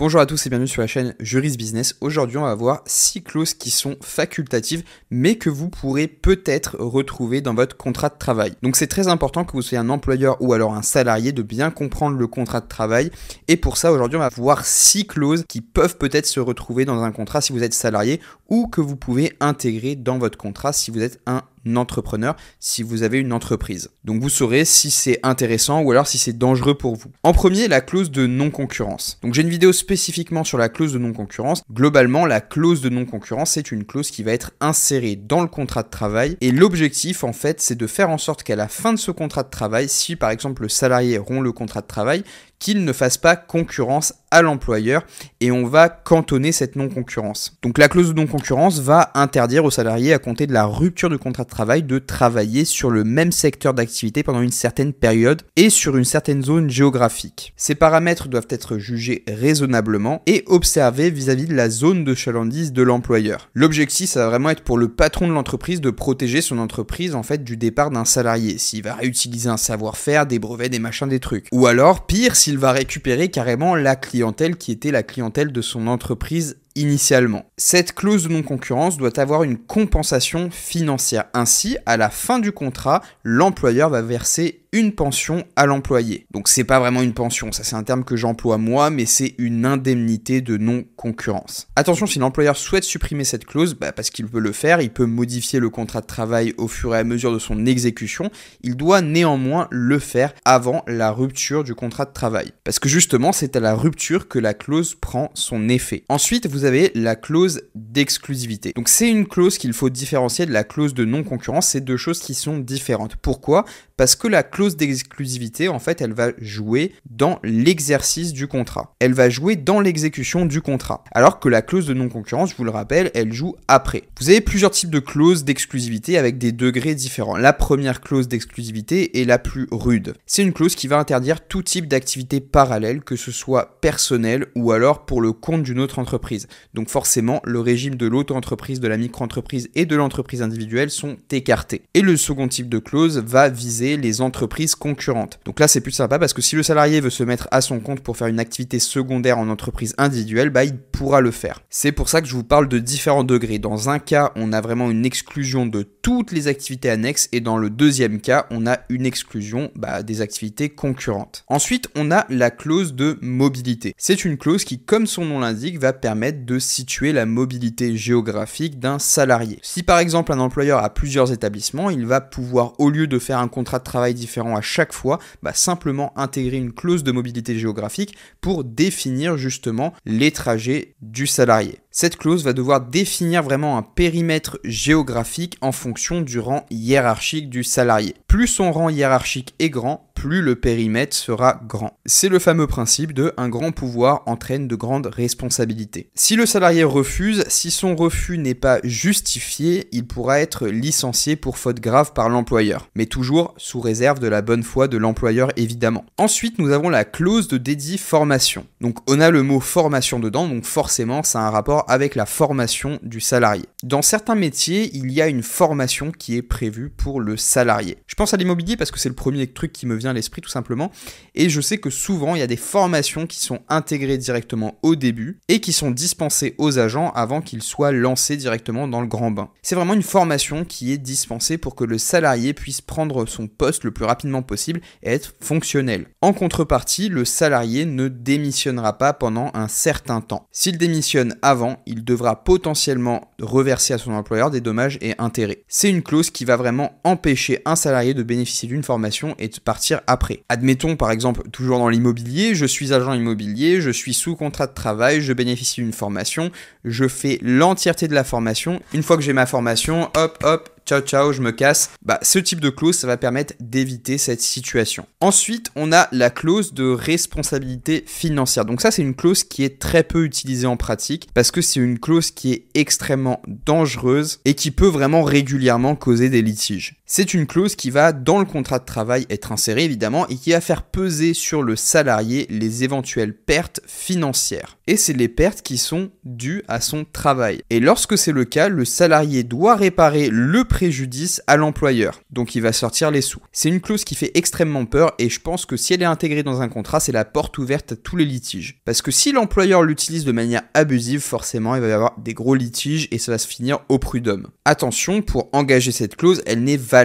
Bonjour à tous et bienvenue sur la chaîne Juris Business. Aujourd'hui, on va voir 6 clauses qui sont facultatives mais que vous pourrez peut-être retrouver dans votre contrat de travail. Donc c'est très important que vous soyez un employeur ou alors un salarié de bien comprendre le contrat de travail et pour ça aujourd'hui, on va voir 6 clauses qui peuvent peut-être se retrouver dans un contrat si vous êtes salarié ou que vous pouvez intégrer dans votre contrat si vous êtes un entrepreneur, si vous avez une entreprise. Donc vous saurez si c'est intéressant ou alors si c'est dangereux pour vous. En premier, la clause de non-concurrence. Donc j'ai une vidéo spécifiquement sur la clause de non-concurrence. Globalement, la clause de non-concurrence, est une clause qui va être insérée dans le contrat de travail et l'objectif, en fait, c'est de faire en sorte qu'à la fin de ce contrat de travail, si par exemple le salarié rompt le contrat de travail, qu'il ne fasse pas concurrence à l'employeur et on va cantonner cette non-concurrence. Donc la clause de non-concurrence va interdire aux salariés à compter de la rupture du contrat de travail de travailler sur le même secteur d'activité pendant une certaine période et sur une certaine zone géographique. Ces paramètres doivent être jugés raisonnablement et observés vis-à-vis de la zone de chalandise de l'employeur. L'objectif, ça va vraiment être pour le patron de l'entreprise de protéger son entreprise en fait du départ d'un salarié s'il va réutiliser un savoir-faire, des brevets, des machins, des trucs. Ou alors pire, il va récupérer carrément la clientèle qui était la clientèle de son entreprise initialement. Cette clause de non-concurrence doit avoir une compensation financière. Ainsi, à la fin du contrat, l'employeur va verser une pension à l'employé. Donc c'est pas vraiment une pension, ça c'est un terme que j'emploie moi, mais c'est une indemnité de non-concurrence. Attention, si l'employeur souhaite supprimer cette clause, bah, parce qu'il peut le faire, il peut modifier le contrat de travail au fur et à mesure de son exécution, il doit néanmoins le faire avant la rupture du contrat de travail. Parce que justement, c'est à la rupture que la clause prend son effet. Ensuite, vous vous avez la clause d'exclusivité. Donc c'est une clause qu'il faut différencier de la clause de non-concurrence, c'est deux choses qui sont différentes. Pourquoi parce que la clause d'exclusivité, en fait, elle va jouer dans l'exercice du contrat. Elle va jouer dans l'exécution du contrat. Alors que la clause de non-concurrence, je vous le rappelle, elle joue après. Vous avez plusieurs types de clauses d'exclusivité avec des degrés différents. La première clause d'exclusivité est la plus rude. C'est une clause qui va interdire tout type d'activité parallèle, que ce soit personnel ou alors pour le compte d'une autre entreprise. Donc forcément, le régime de l'auto-entreprise, de la micro-entreprise et de l'entreprise individuelle sont écartés. Et le second type de clause va viser les entreprises concurrentes. Donc là, c'est plus sympa parce que si le salarié veut se mettre à son compte pour faire une activité secondaire en entreprise individuelle, bah, il pourra le faire. C'est pour ça que je vous parle de différents degrés. Dans un cas, on a vraiment une exclusion de toutes les activités annexes et dans le deuxième cas, on a une exclusion bah, des activités concurrentes. Ensuite, on a la clause de mobilité. C'est une clause qui, comme son nom l'indique, va permettre de situer la mobilité géographique d'un salarié. Si par exemple un employeur a plusieurs établissements, il va pouvoir, au lieu de faire un contrat travail différent à chaque fois, bah simplement intégrer une clause de mobilité géographique pour définir justement les trajets du salarié. Cette clause va devoir définir vraiment un périmètre géographique en fonction du rang hiérarchique du salarié. Plus son rang hiérarchique est grand, plus le périmètre sera grand. C'est le fameux principe de un grand pouvoir entraîne de grandes responsabilités. Si le salarié refuse, si son refus n'est pas justifié, il pourra être licencié pour faute grave par l'employeur, mais toujours sous réserve de la bonne foi de l'employeur évidemment. Ensuite, nous avons la clause de dédit formation. Donc on a le mot formation dedans, donc forcément ça a un rapport avec la formation du salarié. Dans certains métiers, il y a une formation qui est prévue pour le salarié. Je pense à l'immobilier parce que c'est le premier truc qui me vient l'esprit tout simplement. Et je sais que souvent, il y a des formations qui sont intégrées directement au début et qui sont dispensées aux agents avant qu'ils soient lancés directement dans le grand bain. C'est vraiment une formation qui est dispensée pour que le salarié puisse prendre son poste le plus rapidement possible et être fonctionnel. En contrepartie, le salarié ne démissionnera pas pendant un certain temps. S'il démissionne avant, il devra potentiellement reverser à son employeur des dommages et intérêts. C'est une clause qui va vraiment empêcher un salarié de bénéficier d'une formation et de partir après. Admettons par exemple, toujours dans l'immobilier, je suis agent immobilier, je suis sous contrat de travail, je bénéficie d'une formation, je fais l'entièreté de la formation. Une fois que j'ai ma formation, hop, hop, ciao ciao, je me casse. Bah, ce type de clause, ça va permettre d'éviter cette situation. Ensuite, on a la clause de responsabilité financière. Donc ça, c'est une clause qui est très peu utilisée en pratique parce que c'est une clause qui est extrêmement dangereuse et qui peut vraiment régulièrement causer des litiges. C'est une clause qui va dans le contrat de travail être insérée évidemment et qui va faire peser sur le salarié les éventuelles pertes financières. Et c'est les pertes qui sont dues à son travail. Et lorsque c'est le cas, le salarié doit réparer le préjudice à l'employeur. Donc il va sortir les sous. C'est une clause qui fait extrêmement peur et je pense que si elle est intégrée dans un contrat, c'est la porte ouverte à tous les litiges. Parce que si l'employeur l'utilise de manière abusive, forcément il va y avoir des gros litiges et ça va se finir au prud'homme. Attention, pour engager cette clause, elle n'est valable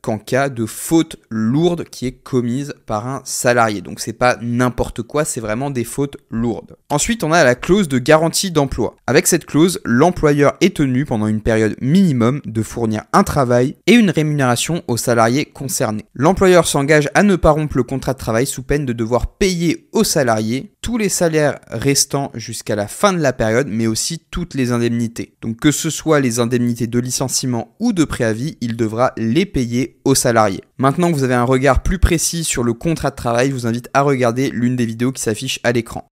qu'en cas de faute lourde qui est commise par un salarié. Donc c'est pas n'importe quoi, c'est vraiment des fautes lourdes. Ensuite, on a la clause de garantie d'emploi. Avec cette clause, l'employeur est tenu pendant une période minimum de fournir un travail et une rémunération aux salariés concernés. L'employeur s'engage à ne pas rompre le contrat de travail sous peine de devoir payer aux salariés tous les salaires restants jusqu'à la fin de la période, mais aussi toutes les indemnités. Donc que ce soit les indemnités de licenciement ou de préavis, il devra les payer aux salariés. Maintenant que vous avez un regard plus précis sur le contrat de travail, je vous invite à regarder l'une des vidéos qui s'affiche à l'écran.